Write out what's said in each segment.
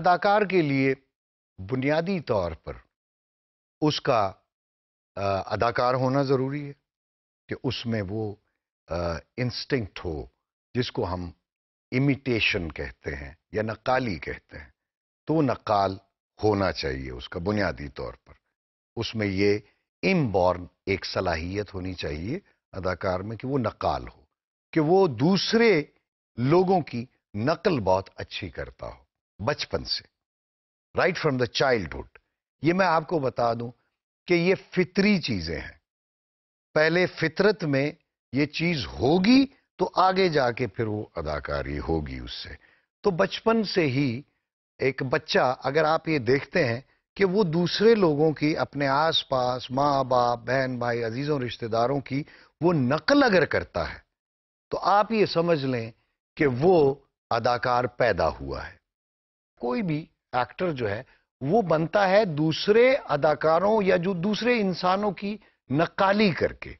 अदाकार के लिए बुनियादी तौर पर उसका अदाकार होना ज़रूरी है कि उसमें वो इंस्टिंक्ट हो जिसको हम इमिटेशन कहते हैं या नकाली कहते हैं तो नकाल होना चाहिए उसका बुनियादी तौर पर उसमें ये इमबॉर्न एक सलाहियत होनी चाहिए अदाकार में कि वो नकाल हो कि वो दूसरे लोगों की नकल बहुत अच्छी करता हो बचपन से राइट फ्रॉम द चाइल्डहुड ये मैं आपको बता दूं कि ये फितरी चीजें हैं पहले फितरत में ये चीज होगी तो आगे जाके फिर वो अदाकारी होगी उससे तो बचपन से ही एक बच्चा अगर आप ये देखते हैं कि वो दूसरे लोगों की अपने आसपास माँ बाप बहन भाई अजीज़ों रिश्तेदारों की वो नकल अगर करता है तो आप ये समझ लें कि वो अदाकार पैदा हुआ है कोई भी एक्टर जो है वो बनता है दूसरे अदाकारों या जो दूसरे इंसानों की नकाली करके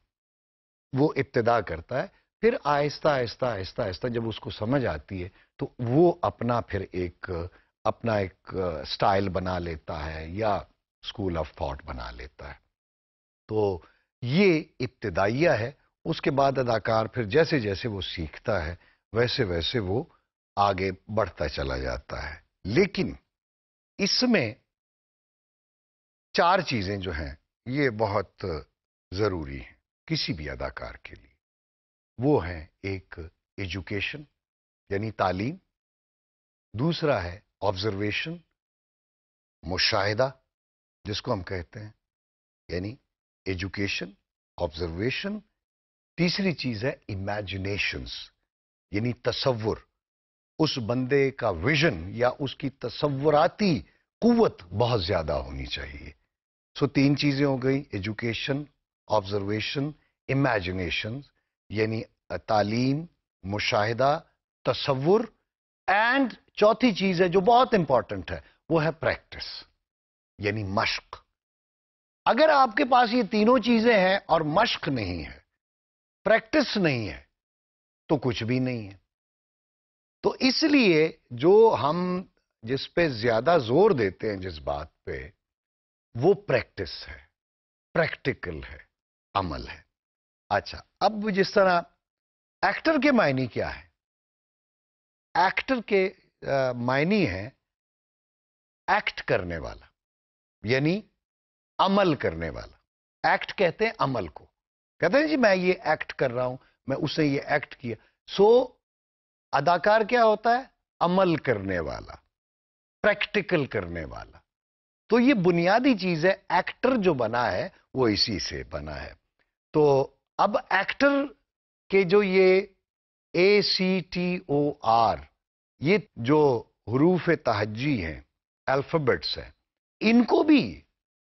वो इब्तदा करता है फिर आहिस्ता आहिस्ता आहिस्ता आहिस्ता जब उसको समझ आती है तो वो अपना फिर एक अपना एक स्टाइल बना लेता है या स्कूल ऑफ थॉट बना लेता है तो ये इब्तदाइया है उसके बाद अदाकार फिर जैसे जैसे वो सीखता है वैसे वैसे वो आगे बढ़ता चला जाता है लेकिन इसमें चार चीजें जो हैं ये बहुत जरूरी हैं किसी भी अदाकार के लिए वो है एक एजुकेशन यानी तालीम दूसरा है ऑब्जर्वेशन मुशाहिदा जिसको हम कहते हैं यानी एजुकेशन ऑब्जर्वेशन तीसरी चीज है इमेजिनेशंस यानी तस्वुर उस बंदे का विजन या उसकी तस्वराती कुत बहुत ज्यादा होनी चाहिए सो so, तीन चीजें हो गई एजुकेशन ऑब्जर्वेशन इमेजिनेशन यानी तालीम मुशाहिदा तस्वुर एंड चौथी चीज है जो बहुत इंपॉर्टेंट है वो है प्रैक्टिस यानी मश्क अगर आपके पास ये तीनों चीजें हैं और मश्क नहीं है प्रैक्टिस नहीं है तो कुछ भी नहीं है तो इसलिए जो हम जिस पे ज्यादा जोर देते हैं जिस बात पे वो प्रैक्टिस है प्रैक्टिकल है अमल है अच्छा अब जिस तरह एक्टर के मायने क्या है एक्टर के मायने है एक्ट करने वाला यानी अमल करने वाला एक्ट कहते हैं अमल को कहते हैं जी मैं ये एक्ट कर रहा हूं मैं उसे ये एक्ट किया सो so, अदाकार क्या होता है अमल करने वाला प्रैक्टिकल करने वाला तो ये बुनियादी चीज है एक्टर जो बना है वो इसी से बना है तो अब एक्टर के जो ये ए सी टी ओ आर ये जो हरूफ तहजी हैं अल्फाबेट्स हैं इनको भी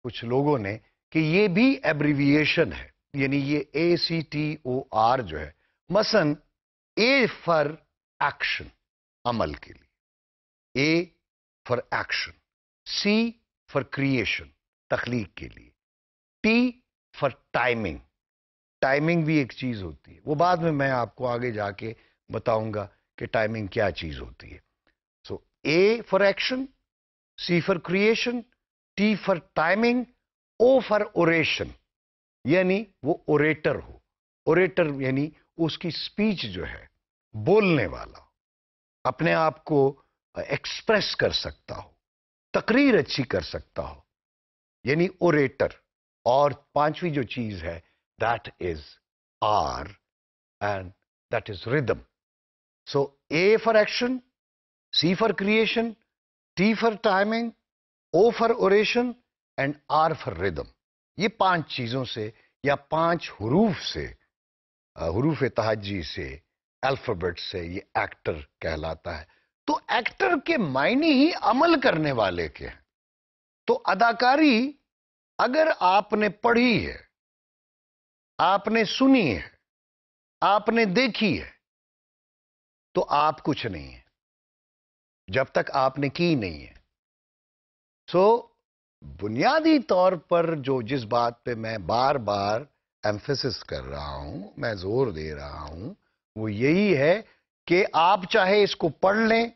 कुछ लोगों ने कि ये भी एब्रीविएशन है यानी ये ए सी टी ओ आर जो है मसन ए फॉर एक्शन अमल के लिए A for action C for creation तखलीक के लिए टी फॉर टाइमिंग टाइमिंग भी एक चीज होती है वो बाद में मैं आपको आगे जाके बताऊंगा कि टाइमिंग क्या चीज होती है so A for action C for creation T for timing O for oration यानी वो ओरेटर हो ओरेटर यानी उसकी स्पीच जो है बोलने वाला अपने आप को एक्सप्रेस कर सकता हो तकरीर अच्छी कर सकता हो यानी ओरेटर और पांचवी जो चीज है that is R and that is rhythm so A for action C for creation T for timing O for oration and R for rhythm ये पांच चीजों से या पांच हरूफ से हरूफ तहजी से अल्फाबेट से ये एक्टर कहलाता है तो एक्टर के मायने ही अमल करने वाले के हैं तो अदाकारी अगर आपने पढ़ी है आपने सुनी है आपने देखी है तो आप कुछ नहीं है जब तक आपने की नहीं है सो so, बुनियादी तौर पर जो जिस बात पे मैं बार बार एम्फेसिस कर रहा हूं मैं जोर दे रहा हूं वो यही है कि आप चाहे इसको पढ़ लें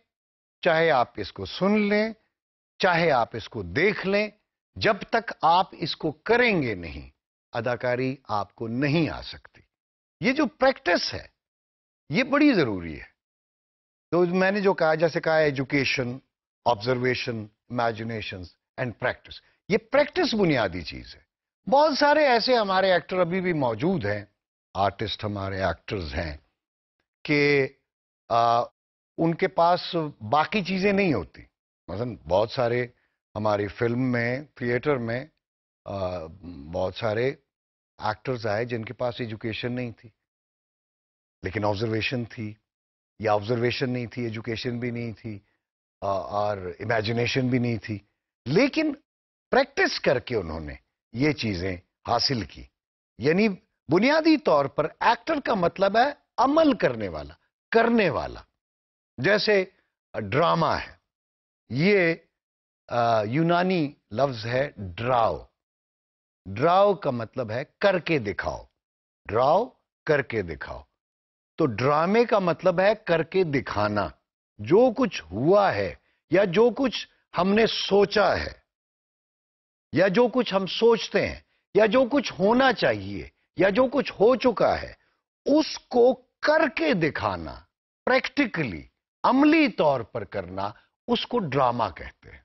चाहे आप इसको सुन लें चाहे आप इसको देख लें जब तक आप इसको करेंगे नहीं अदाकारी आपको नहीं आ सकती ये जो प्रैक्टिस है ये बड़ी जरूरी है तो मैंने जो कहा जैसे कहा education observation imagination and practice ये प्रैक्टिस बुनियादी चीज है बहुत सारे ऐसे हमारे एक्टर अभी भी मौजूद हैं आर्टिस्ट हमारे एक्टर्स हैं कि उनके पास बाकी चीज़ें नहीं होती मतलब बहुत सारे हमारी फिल्म में थिएटर में आ, बहुत सारे एक्टर्स आए जिनके पास एजुकेशन नहीं थी लेकिन ऑब्जर्वेशन थी या ऑब्जर्वेशन नहीं थी एजुकेशन भी नहीं थी आ, और इमेजिनेशन भी नहीं थी लेकिन प्रैक्टिस करके उन्होंने ये चीज़ें हासिल की यानी बुनियादी तौर पर एक्टर का मतलब है अमल करने वाला करने वाला जैसे ड्रामा है ये आ, यूनानी लफ्ज है ड्राओ ड्राओ का मतलब है करके दिखाओ ड्राओ करके दिखाओ तो ड्रामे का मतलब है करके दिखाना जो कुछ हुआ है या जो कुछ हमने सोचा है या जो कुछ हम सोचते हैं या जो कुछ होना चाहिए या जो कुछ हो चुका है उसको करके दिखाना प्रैक्टिकली अमली तौर पर करना उसको ड्रामा कहते हैं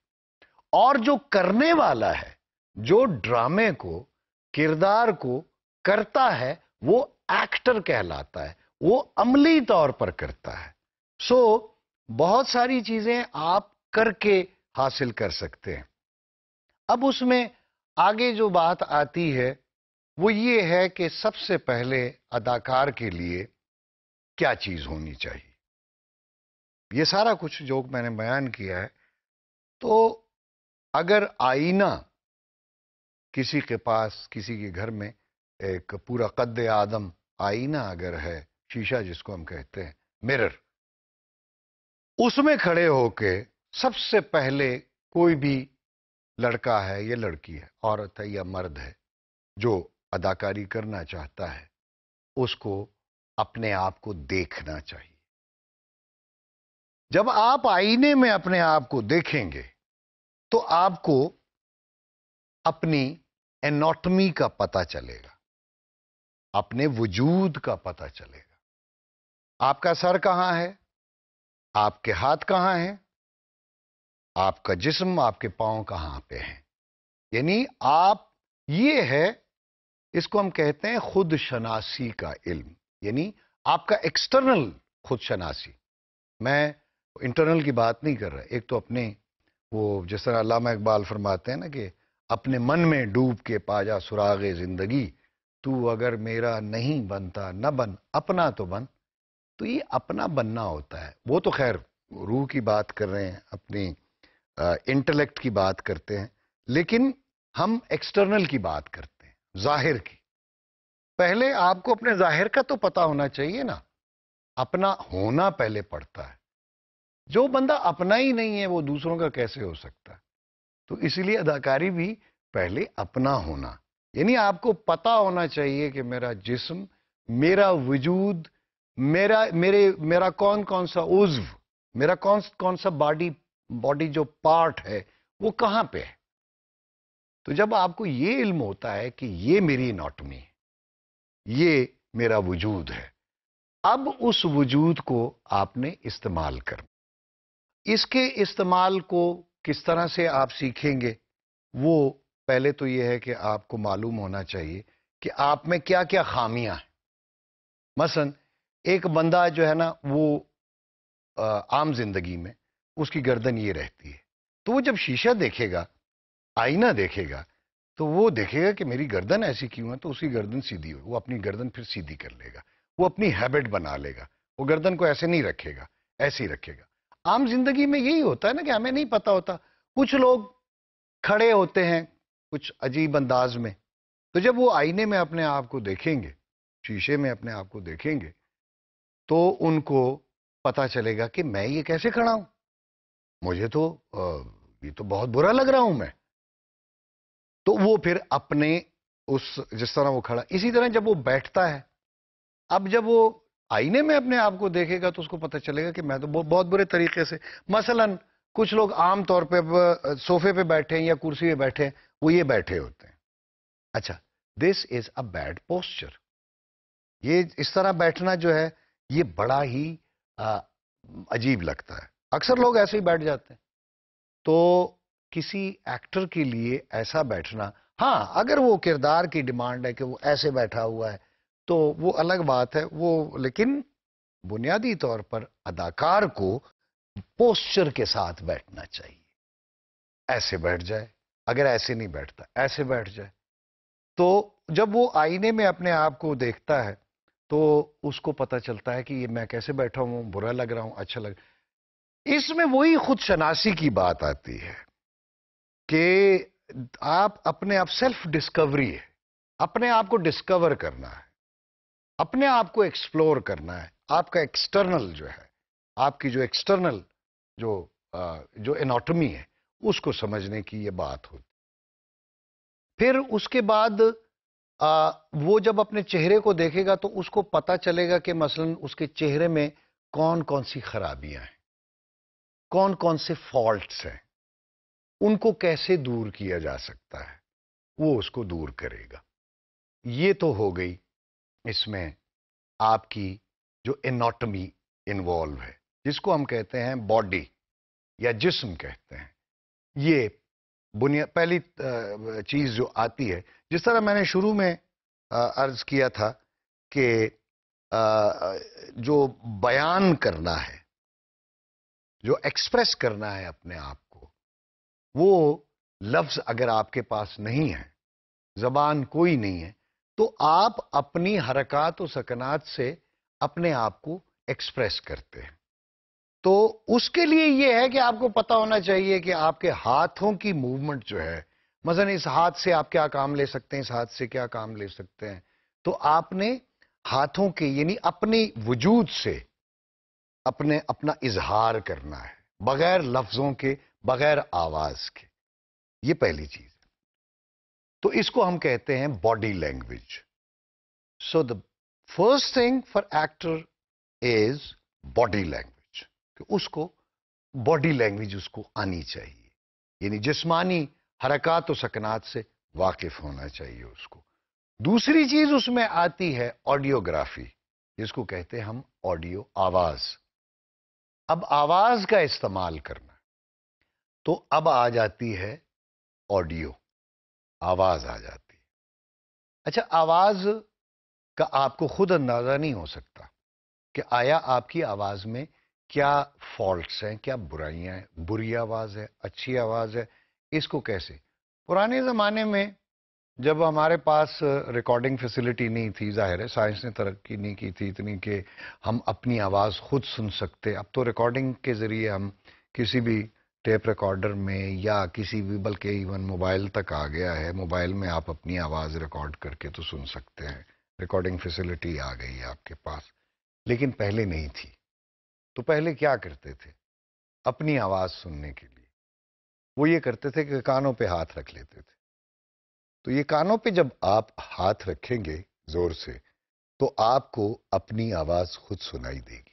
और जो करने वाला है जो ड्रामे को किरदार को करता है वो एक्टर कहलाता है वो अमली तौर पर करता है सो so, बहुत सारी चीजें आप करके हासिल कर सकते हैं अब उसमें आगे जो बात आती है वो ये है कि सबसे पहले अदाकार के लिए क्या चीज होनी चाहिए ये सारा कुछ जो मैंने बयान किया है तो अगर आईना किसी के पास किसी के घर में एक पूरा कद आदम आईना अगर है शीशा जिसको हम कहते हैं मिरर उसमें खड़े होके सबसे पहले कोई भी लड़का है या लड़की है औरत है या मर्द है जो अदाकारी करना चाहता है उसको अपने आप को देखना चाहिए जब आप आईने में अपने आप को देखेंगे तो आपको अपनी एनाटॉमी का पता चलेगा अपने वजूद का पता चलेगा आपका सर कहां है आपके हाथ कहां हैं आपका जिस्म आपके पांव कहां पे हैं यानी आप ये है इसको हम कहते हैं खुद शनासी का इल्म यानी आपका एक्सटर्नल खुद शनासी मैं इंटरनल की बात नहीं कर रहा एक तो अपने वो जिस तरह अलामा इकबाल फरमाते हैं ना कि अपने मन में डूब के पा जा सुराग जिंदगी तू अगर मेरा नहीं बनता न बन अपना तो बन तो ये अपना बनना होता है वो तो खैर रूह की बात कर रहे हैं अपनी इंटेलेक्ट की बात करते हैं लेकिन हम एक्सटर्नल की बात करते हैं जाहिर की पहले आपको अपने जाहिर का तो पता होना चाहिए ना अपना होना पहले पड़ता है जो बंदा अपना ही नहीं है वो दूसरों का कैसे हो सकता है तो इसलिए अदाकारी भी पहले अपना होना यानी आपको पता होना चाहिए कि मेरा जिस्म मेरा वजूद मेरा मेरे मेरा कौन कौन सा उज्व मेरा कौन कौन सा बॉडी बॉडी जो पार्ट है वो कहां पे है तो जब आपको ये इल्म होता है कि ये मेरी इनाटमी है ये मेरा वजूद है अब उस वजूद को आपने इस्तेमाल कर इसके इस्तेमाल को किस तरह से आप सीखेंगे वो पहले तो ये है कि आपको मालूम होना चाहिए कि आप में क्या क्या खामियां हैं मसन एक बंदा जो है ना वो आम जिंदगी में उसकी गर्दन ये रहती है तो वो जब शीशा देखेगा आईना देखेगा तो वो देखेगा कि मेरी गर्दन ऐसी क्यों है तो उसकी गर्दन सीधी हो वो अपनी गर्दन फिर सीधी कर लेगा वो अपनी हैबिट बना लेगा वो गर्दन को ऐसे नहीं रखेगा ऐसे ही रखेगा आम जिंदगी में यही होता है ना कि हमें नहीं पता होता कुछ लोग खड़े होते हैं कुछ अजीब अंदाज में तो जब वो आईने में अपने आप को देखेंगे शीशे में अपने आप को देखेंगे तो उनको पता चलेगा कि मैं ये कैसे खड़ा हूं मुझे तो आ, ये तो बहुत बुरा लग रहा हूं मैं तो वो फिर अपने उस जिस तरह वो खड़ा इसी तरह जब वो बैठता है अब जब वो आईने में अपने आप को देखेगा तो उसको पता चलेगा कि मैं तो बहुत बुरे तरीके से मसलन कुछ लोग आम तौर पे सोफे पे बैठे हैं या कुर्सी पे बैठे हैं वो ये बैठे होते हैं अच्छा this is a bad posture ये इस तरह बैठना जो है ये बड़ा ही आ, अजीब लगता है अक्सर लोग ऐसे ही बैठ जाते हैं तो किसी एक्टर के लिए ऐसा बैठना हाँ अगर वो किरदार की डिमांड है कि वो ऐसे बैठा हुआ है तो वो अलग बात है वो लेकिन बुनियादी तौर पर अदाकार को पोस्चर के साथ बैठना चाहिए ऐसे बैठ जाए अगर ऐसे नहीं बैठता ऐसे बैठ जाए तो जब वो आईने में अपने आप को देखता है तो उसको पता चलता है कि ये मैं कैसे बैठा हूं बुरा लग रहा हूं अच्छा लग इसमें वही खुद शनासी की बात आती है कि आप अपने आप सेल्फ डिस्कवरी है अपने आप को डिस्कवर करना है अपने आप को एक्सप्लोर करना है आपका एक्सटर्नल जो है आपकी जो एक्सटर्नल जो जो एनाटॉमी है उसको समझने की ये बात होती फिर उसके बाद आ, वो जब अपने चेहरे को देखेगा तो उसको पता चलेगा कि मसलन उसके चेहरे में कौन कौन सी खराबियां हैं कौन कौन से फॉल्ट्स हैं उनको कैसे दूर किया जा सकता है वो उसको दूर करेगा ये तो हो गई इसमें आपकी जो एनाटॉमी इन्वॉल्व है जिसको हम कहते हैं बॉडी या जिस्म कहते हैं ये बुनिया पहली चीज जो आती है जिस तरह मैंने शुरू में अर्ज किया था कि जो बयान करना है जो एक्सप्रेस करना है अपने आप वो लफ्ज अगर आपके पास नहीं है जबान कोई नहीं है तो आप अपनी हरकत और सकनात से अपने आप को एक्सप्रेस करते हैं तो उसके लिए यह है कि आपको पता होना चाहिए कि आपके हाथों की मूवमेंट जो है मजन इस हाथ से आप क्या काम ले सकते हैं इस हाथ से क्या काम ले सकते हैं तो आपने हाथों के यानी अपने वजूद से अपने अपना इजहार करना है बगैर लफ्जों के बगैर आवाज के ये पहली चीज तो इसको हम कहते हैं body language so the first thing for actor is body language उसको बॉडी लैंग्वेज उसको आनी चाहिए यानी जिस्मानी हरकत व सकनात से वाकिफ होना चाहिए उसको दूसरी चीज उसमें आती है ऑडियोग्राफी जिसको कहते हैं हम ऑडियो आवाज अब आवाज का इस्तेमाल करना तो अब आ जाती है ऑडियो आवाज आ जाती है अच्छा आवाज का आपको खुद अंदाजा नहीं हो सकता कि आया आपकी आवाज में क्या फॉल्ट्स हैं क्या बुराइयां हैं बुरी आवाज है अच्छी आवाज है इसको कैसे पुराने जमाने में जब हमारे पास रिकॉर्डिंग फैसिलिटी नहीं थी जाहिर है साइंस ने तरक्की नहीं की थी इतनी कि हम अपनी आवाज़ खुद सुन सकते अब तो रिकॉर्डिंग के ज़रिए हम किसी भी टेप रिकॉर्डर में या किसी भी बल्कि इवन मोबाइल तक आ गया है मोबाइल में आप अपनी आवाज़ रिकॉर्ड करके तो सुन सकते हैं रिकॉर्डिंग फैसिलिटी आ गई है आपके पास लेकिन पहले नहीं थी तो पहले क्या करते थे अपनी आवाज़ सुनने के लिए वो ये करते थे कि कानों पे हाथ रख लेते थे तो ये कानों पे जब आप हाथ रखेंगे ज़ोर से तो आपको अपनी आवाज़ खुद सुनाई देगी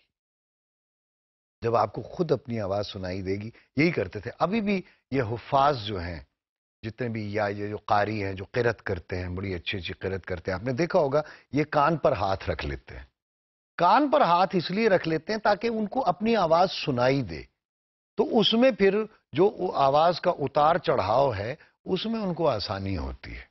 जब आपको खुद अपनी आवाज़ सुनाई देगी यही करते थे अभी भी ये हुफाज जो हैं जितने भी या ये जो कारी हैं जो किरत करते हैं बड़ी अच्छी अच्छी किरत करते हैं आपने देखा होगा ये कान पर हाथ रख लेते हैं कान पर हाथ इसलिए रख लेते हैं ताकि उनको अपनी आवाज़ सुनाई दे तो उसमें फिर जो आवाज़ का उतार चढ़ाव है उसमें उनको आसानी होती है